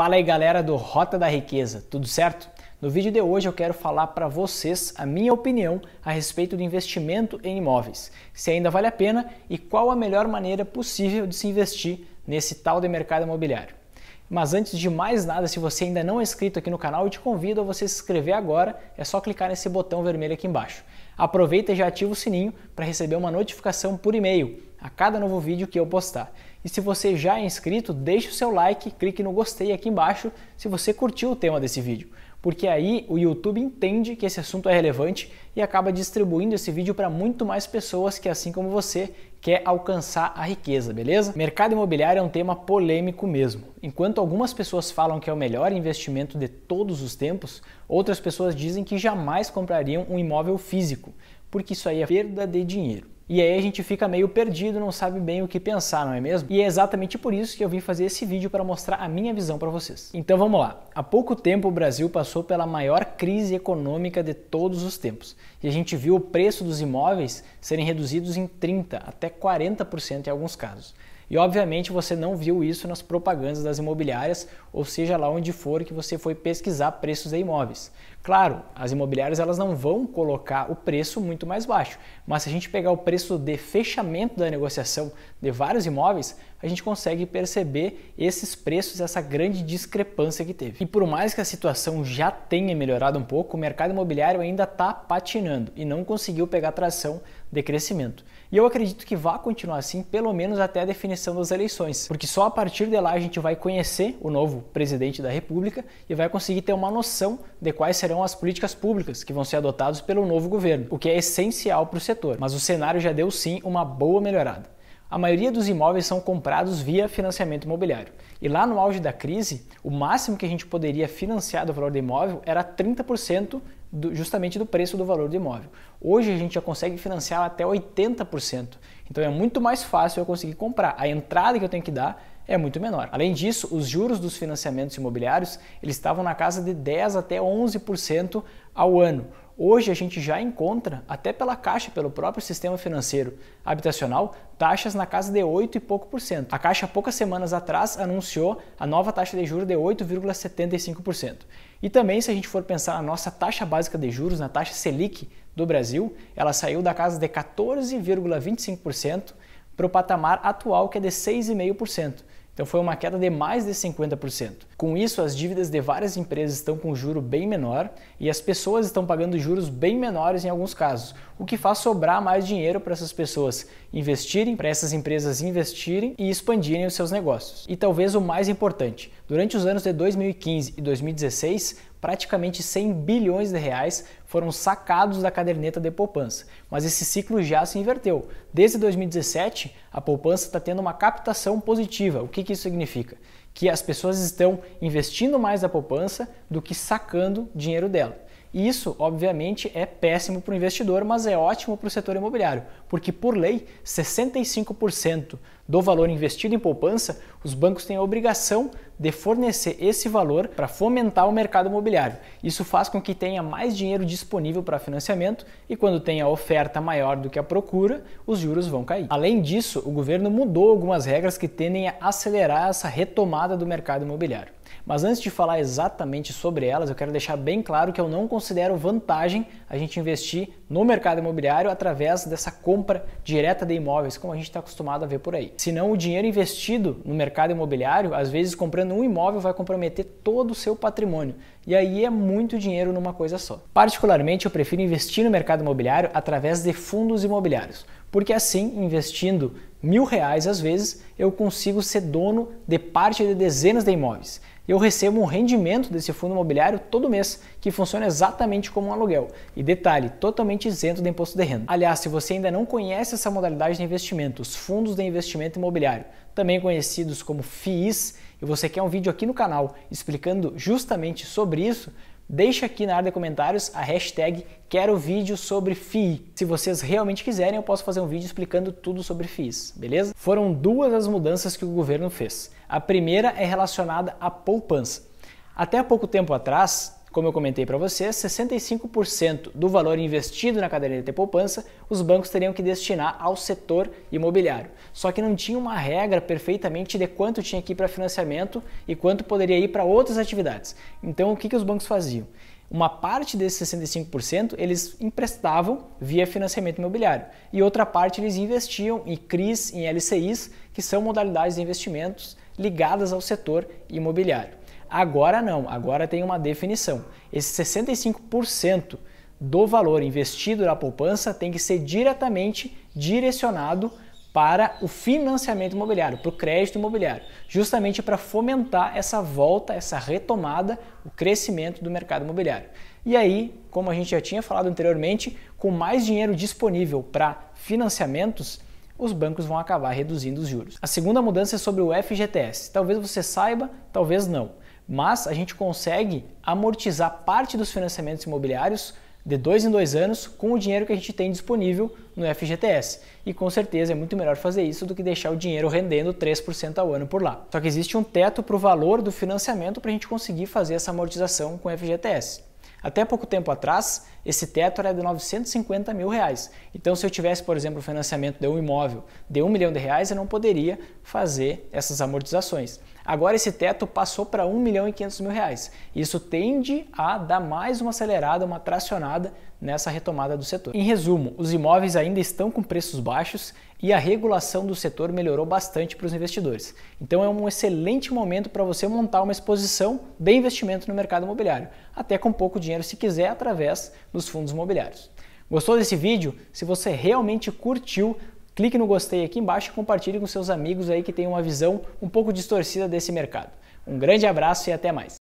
Fala aí galera do Rota da Riqueza, tudo certo? No vídeo de hoje eu quero falar para vocês a minha opinião a respeito do investimento em imóveis, se ainda vale a pena e qual a melhor maneira possível de se investir nesse tal de mercado imobiliário. Mas antes de mais nada, se você ainda não é inscrito aqui no canal, eu te convido a você se inscrever agora, é só clicar nesse botão vermelho aqui embaixo. Aproveita e já ativa o sininho para receber uma notificação por e-mail a cada novo vídeo que eu postar. E se você já é inscrito, deixe o seu like, clique no gostei aqui embaixo se você curtiu o tema desse vídeo, porque aí o YouTube entende que esse assunto é relevante e acaba distribuindo esse vídeo para muito mais pessoas que, assim como você, quer alcançar a riqueza, beleza? Mercado imobiliário é um tema polêmico mesmo. Enquanto algumas pessoas falam que é o melhor investimento de todos os tempos, outras pessoas dizem que jamais comprariam um imóvel físico, porque isso aí é perda de dinheiro. E aí a gente fica meio perdido, não sabe bem o que pensar, não é mesmo? E é exatamente por isso que eu vim fazer esse vídeo para mostrar a minha visão para vocês. Então vamos lá. Há pouco tempo o Brasil passou pela maior crise econômica de todos os tempos. E a gente viu o preço dos imóveis serem reduzidos em 30 até 40% em alguns casos. E obviamente você não viu isso nas propagandas das imobiliárias, ou seja, lá onde for que você foi pesquisar preços de imóveis. Claro, as imobiliárias elas não vão colocar o preço muito mais baixo, mas se a gente pegar o preço de fechamento da negociação de vários imóveis, a gente consegue perceber esses preços, essa grande discrepância que teve. E por mais que a situação já tenha melhorado um pouco, o mercado imobiliário ainda está patinando e não conseguiu pegar tração de crescimento. E eu acredito que vai continuar assim, pelo menos até a definição das eleições, porque só a partir de lá a gente vai conhecer o novo presidente da República e vai conseguir ter uma noção de quais serão as políticas públicas que vão ser adotadas pelo novo governo, o que é essencial para o setor. Mas o cenário já deu sim uma boa melhorada. A maioria dos imóveis são comprados via financiamento imobiliário. E lá no auge da crise, o máximo que a gente poderia financiar do valor do imóvel era 30% do, justamente do preço do valor do imóvel. Hoje a gente já consegue financiar até 80%. Então é muito mais fácil eu conseguir comprar. A entrada que eu tenho que dar é muito menor. Além disso, os juros dos financiamentos imobiliários, eles estavam na casa de 10 até 11% ao ano. Hoje a gente já encontra, até pela Caixa, pelo próprio sistema financeiro habitacional, taxas na casa de 8 e pouco por cento. A Caixa, poucas semanas atrás, anunciou a nova taxa de juros de 8,75%. E também, se a gente for pensar na nossa taxa básica de juros, na taxa Selic do Brasil, ela saiu da casa de 14,25% para o patamar atual, que é de 6,5%. Então foi uma queda de mais de 50%. Com isso, as dívidas de várias empresas estão com juro bem menor e as pessoas estão pagando juros bem menores em alguns casos, o que faz sobrar mais dinheiro para essas pessoas investirem, para essas empresas investirem e expandirem os seus negócios. E talvez o mais importante, durante os anos de 2015 e 2016, praticamente 100 bilhões de reais foram sacados da caderneta de poupança. Mas esse ciclo já se inverteu. Desde 2017, a poupança está tendo uma captação positiva. O que, que isso significa? Que as pessoas estão investindo mais na poupança do que sacando dinheiro dela. E isso, obviamente, é péssimo para o investidor, mas é ótimo para o setor imobiliário, porque por lei, 65% do valor investido em poupança, os bancos têm a obrigação de fornecer esse valor para fomentar o mercado imobiliário. Isso faz com que tenha mais dinheiro disponível para financiamento e quando tem a oferta maior do que a procura, os juros vão cair. Além disso, o governo mudou algumas regras que tendem a acelerar essa retomada do mercado imobiliário. Mas antes de falar exatamente sobre elas, eu quero deixar bem claro que eu não considero vantagem a gente investir no mercado imobiliário através dessa compra direta de imóveis, como a gente está acostumado a ver por aí. Senão, o dinheiro investido no mercado imobiliário, às vezes comprando num imóvel vai comprometer todo o seu patrimônio. E aí é muito dinheiro numa coisa só. Particularmente, eu prefiro investir no mercado imobiliário através de fundos imobiliários porque assim, investindo mil reais às vezes, eu consigo ser dono de parte de dezenas de imóveis. Eu recebo um rendimento desse fundo imobiliário todo mês, que funciona exatamente como um aluguel. E detalhe, totalmente isento de imposto de renda. Aliás, se você ainda não conhece essa modalidade de investimento, os fundos de investimento imobiliário, também conhecidos como FIIs, e você quer um vídeo aqui no canal explicando justamente sobre isso, deixa aqui na área de comentários a hashtag quero vídeo sobre Fi. Se vocês realmente quiserem, eu posso fazer um vídeo explicando tudo sobre FIIs, beleza? Foram duas as mudanças que o governo fez. A primeira é relacionada à poupança. Até pouco tempo atrás, como eu comentei para vocês, 65% do valor investido na caderneta de poupança os bancos teriam que destinar ao setor imobiliário. Só que não tinha uma regra perfeitamente de quanto tinha que ir para financiamento e quanto poderia ir para outras atividades. Então, o que, que os bancos faziam? Uma parte desses 65% eles emprestavam via financiamento imobiliário e outra parte eles investiam em CRIs, em LCIs, que são modalidades de investimentos ligadas ao setor imobiliário. Agora não, agora tem uma definição. Esse 65% do valor investido na poupança tem que ser diretamente direcionado para o financiamento imobiliário, para o crédito imobiliário, justamente para fomentar essa volta, essa retomada, o crescimento do mercado imobiliário. E aí, como a gente já tinha falado anteriormente, com mais dinheiro disponível para financiamentos, os bancos vão acabar reduzindo os juros. A segunda mudança é sobre o FGTS. Talvez você saiba, talvez não mas a gente consegue amortizar parte dos financiamentos imobiliários de dois em dois anos com o dinheiro que a gente tem disponível no FGTS. E com certeza é muito melhor fazer isso do que deixar o dinheiro rendendo 3% ao ano por lá. Só que existe um teto para o valor do financiamento para a gente conseguir fazer essa amortização com o FGTS. Até pouco tempo atrás, esse teto era de 950 mil reais. Então, se eu tivesse, por exemplo, o financiamento de um imóvel de um milhão de reais, eu não poderia fazer essas amortizações. Agora esse teto passou para 1 milhão e 500 mil reais. Isso tende a dar mais uma acelerada, uma tracionada nessa retomada do setor. Em resumo, os imóveis ainda estão com preços baixos e a regulação do setor melhorou bastante para os investidores. Então é um excelente momento para você montar uma exposição de investimento no mercado imobiliário, até com pouco dinheiro se quiser através dos fundos imobiliários. Gostou desse vídeo? Se você realmente curtiu, clique no gostei aqui embaixo e compartilhe com seus amigos aí que têm uma visão um pouco distorcida desse mercado. Um grande abraço e até mais!